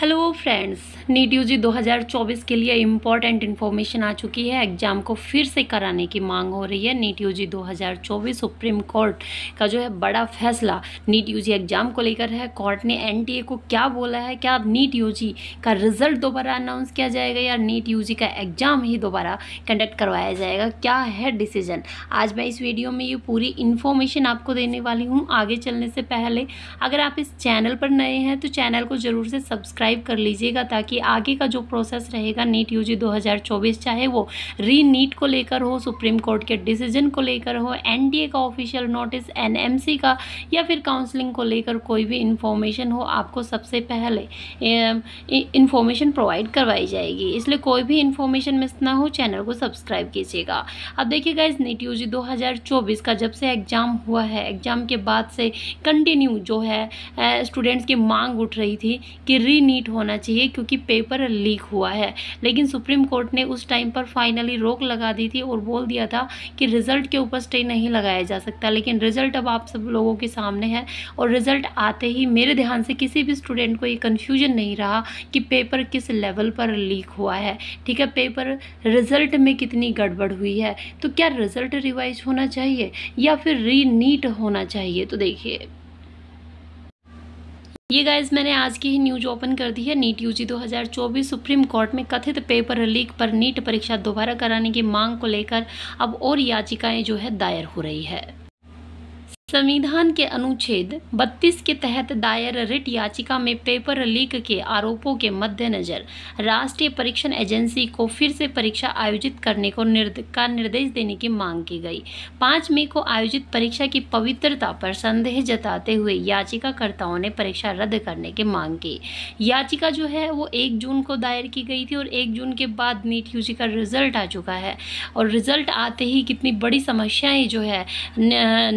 hello friends NEET UG जी दो के लिए इम्पॉर्टेंट इन्फॉर्मेशन आ चुकी है एग्ज़ाम को फिर से कराने की मांग हो रही है नीट यू जी दो सुप्रीम कोर्ट का जो है बड़ा फैसला नीट यू जी एग्ज़ाम को लेकर है कोर्ट ने एनटीए को क्या बोला है क्या अब नीट यू जी का रिजल्ट दोबारा अनाउंस किया जाएगा या नीट यू जी का एग्ज़ाम ही दोबारा कंडक्ट करवाया जाएगा क्या है डिसीजन आज मैं इस वीडियो में ये पूरी इन्फॉर्मेशन आपको देने वाली हूँ आगे चलने से पहले अगर आप इस चैनल पर नए हैं तो चैनल को ज़रूर से सब्सक्राइब सब्सक्राइब कर लीजिएगा ताकि आगे का जो प्रोसेस रहेगा नीट यू 2024 चाहे वो री नीट को लेकर हो सुप्रीम कोर्ट के डिसीजन को लेकर हो एन का ऑफिशियल नोटिस एन का या फिर काउंसलिंग को लेकर कोई भी इन्फॉर्मेशन हो आपको सबसे पहले इन्फॉर्मेशन प्रोवाइड करवाई जाएगी इसलिए कोई भी इन्फॉर्मेशन मिस ना हो चैनल को सब्सक्राइब कीजिएगा अब देखिएगा इस नीट यू 2024 का जब से एग्ज़ाम हुआ है एग्ज़ाम के बाद से कंटिन्यू जो है स्टूडेंट्स की मांग उठ रही थी कि री नीट होना चाहिए क्योंकि पेपर लीक हुआ है लेकिन सुप्रीम कोर्ट ने उस टाइम पर फाइनली रोक लगा दी थी और बोल दिया था कि रिज़ल्ट के ऊपर स्टे नहीं लगाया जा सकता लेकिन रिज़ल्ट अब आप सब लोगों के सामने है और रिज़ल्ट आते ही मेरे ध्यान से किसी भी स्टूडेंट को ये कन्फ्यूजन नहीं रहा कि पेपर किस लेवल पर लीक हुआ है ठीक है पेपर रिज़ल्ट में कितनी गड़बड़ हुई है तो क्या रिज़ल्ट रिवाइज होना चाहिए या फिर री नीट होना चाहिए तो देखिए ये गाइज मैंने आज की ही न्यूज ओपन कर दी है नीट यूजी 2024 सुप्रीम कोर्ट में कथित पेपर लीक पर नीट परीक्षा दोबारा कराने की मांग को लेकर अब और याचिकाएं जो है दायर हो रही है संविधान के अनुच्छेद 32 के तहत दायर रिट याचिका में पेपर लीक के आरोपों के मद्देनज़र राष्ट्रीय परीक्षण एजेंसी को फिर से परीक्षा आयोजित करने को निर्द, का निर्देश देने की मांग की गई पाँच मई को आयोजित परीक्षा की पवित्रता पर संदेह जताते हुए याचिकाकर्ताओं ने परीक्षा रद्द करने की मांग की याचिका जो है वो एक जून को दायर की गई थी और एक जून के बाद नीट यू का रिजल्ट आ चुका है और रिजल्ट आते ही कितनी बड़ी समस्याएँ जो है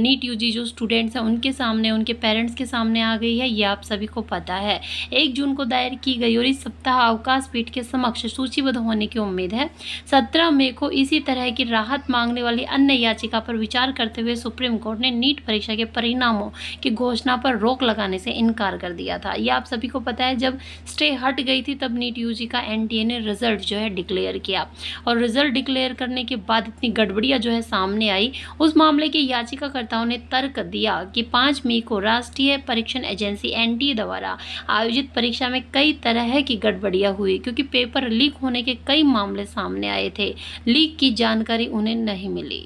नीट यू जो जो स्टूडेंट्स हैं उनके सामने उनके पेरेंट्स के सामने आ गई है ये आप सभी को पता है एक जून को दायर की गई और इस सप्ताह अवकाश पीठ के समक्ष सूचीबद्ध होने की उम्मीद है सत्रह मई को इसी तरह की राहत मांगने वाली अन्य याचिका पर विचार करते हुए सुप्रीम कोर्ट ने नीट परीक्षा के परिणामों की घोषणा पर रोक लगाने से इनकार कर दिया था ये आप सभी को पता है जब स्टे हट गई थी तब नीट यू का एन ने रिजल्ट जो है डिक्लेयर किया और रिजल्ट डिक्लेयर करने के बाद इतनी गड़बड़ियां जो है सामने आई उस मामले के याचिकाकर्ताओं ने तर्क तर्क दिया कि पांच मई को राष्ट्रीय परीक्षण एजेंसी एन द्वारा आयोजित परीक्षा में कई तरह की गड़बड़ियां हुई क्योंकि पेपर लीक होने के कई मामले सामने आए थे लीक की जानकारी उन्हें नहीं मिली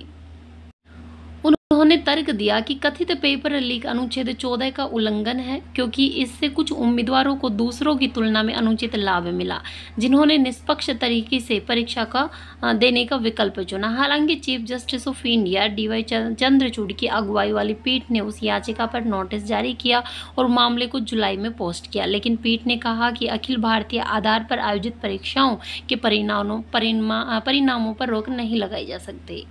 उन्होंने तर्क दिया कि कथित पेपर लीक अनुच्छेद 14 का उल्लंघन है क्योंकि इससे कुछ उम्मीदवारों को दूसरों की तुलना में अनुचित लाभ मिला जिन्होंने निष्पक्ष तरीके से परीक्षा का देने का विकल्प चुना हालांकि chief justice of India D Y Chandrachud की अगुवाई वाली पीठ ने उस याचिका पर नोटिस जारी किया और मामले को जुलाई में पोस्ट किया लेकिन पीठ ने कहा कि अखिल भारतीय आधार पर आयोजित परीक्षाओं के परिणामों परिणामों पर रोक नहीं लगाई जा सकती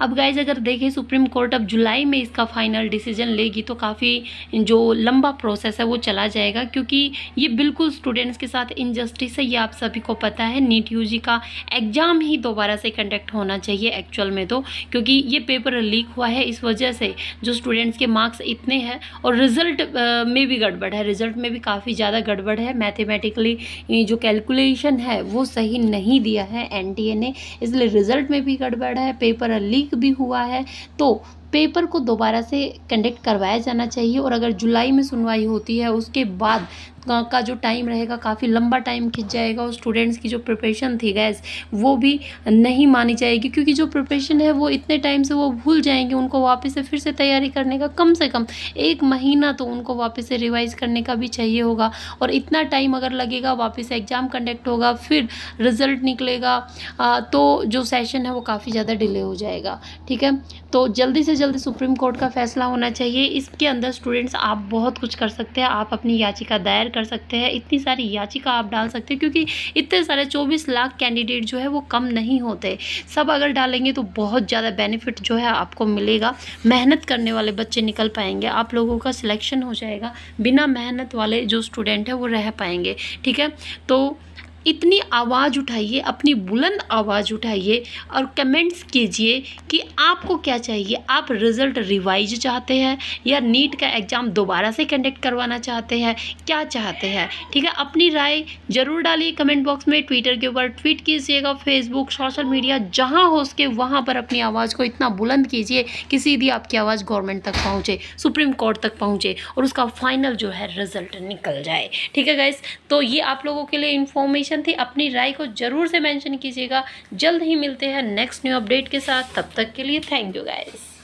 अब गाइज अगर देखें सुप्रीम कोर्ट अब जुलाई में इसका फाइनल डिसीजन लेगी तो काफ़ी जो लंबा प्रोसेस है वो चला जाएगा क्योंकि ये बिल्कुल स्टूडेंट्स के साथ इनजस्टिस है ये आप सभी को पता है नीट यू का एग्ज़ाम ही दोबारा से कंडक्ट होना चाहिए एक्चुअल में तो क्योंकि ये पेपर लीक हुआ है इस वजह से जो स्टूडेंट्स के मार्क्स इतने हैं और रिज़ल्ट में भी गड़बड़ है रिज़ल्ट में भी काफ़ी ज़्यादा गड़बड़ है मैथेमेटिकली जो कैलकुलेशन है वो सही नहीं दिया है एन ने इसलिए रिज़ल्ट में भी गड़बड़ है पेपर लीक भी हुआ है तो पेपर को दोबारा से कंडक्ट करवाया जाना चाहिए और अगर जुलाई में सुनवाई होती है उसके बाद का जो टाइम रहेगा काफ़ी लंबा टाइम खिंच जाएगा और स्टूडेंट्स की जो प्रिपरेशन थी गैस वो भी नहीं मानी जाएगी क्योंकि जो प्रिपरेशन है वो इतने टाइम से वो भूल जाएंगे उनको वापस से फिर से तैयारी करने का कम से कम एक महीना तो उनको वापस से रिवाइज़ करने का भी चाहिए होगा और इतना टाइम अगर लगेगा वापस एग्ज़ाम कंडक्ट होगा फिर रिज़ल्ट निकलेगा तो जो सेशन है वो काफ़ी ज़्यादा डिले हो जाएगा ठीक है तो जल्दी से जल्द सुप्रीम कोर्ट का फैसला होना चाहिए इसके अंदर स्टूडेंट्स आप बहुत कुछ कर सकते हैं आप अपनी याचिका दायर कर सकते हैं इतनी सारी याचिका आप डाल सकते हैं क्योंकि इतने सारे चौबीस लाख कैंडिडेट जो है वो कम नहीं होते सब अगर डालेंगे तो बहुत ज़्यादा बेनिफिट जो है आपको मिलेगा मेहनत करने वाले बच्चे निकल पाएंगे आप लोगों का सिलेक्शन हो जाएगा बिना मेहनत वाले जो स्टूडेंट हैं वो रह पाएंगे ठीक है तो इतनी आवाज़ उठाइए अपनी बुलंद आवाज़ उठाइए और कमेंट्स कीजिए कि आपको क्या चाहिए आप रिज़ल्ट रिवाइज चाहते हैं या नीट का एग्ज़ाम दोबारा से कंडक्ट करवाना चाहते हैं क्या चाहते हैं ठीक है अपनी राय ज़रूर डालिए कमेंट बॉक्स में ट्विटर के ऊपर ट्वीट कीजिएगा फेसबुक सोशल मीडिया जहाँ हो सके वहाँ पर अपनी आवाज़ को इतना बुलंद कीजिए कि सीधी आपकी आवाज़ गवर्नमेंट तक पहुँचे सुप्रीम कोर्ट तक पहुँचे और उसका फाइनल जो है रिज़ल्ट निकल जाए ठीक है गाइस तो ये आप लोगों के लिए इन्फॉर्मेशन सजेशन थी अपनी राय को ज़रूर से मैंशन कीजिएगा जल्द ही मिलते हैं नेक्स्ट न्यू अपडेट के साथ तब तक के लिए थैंक यू गाइज़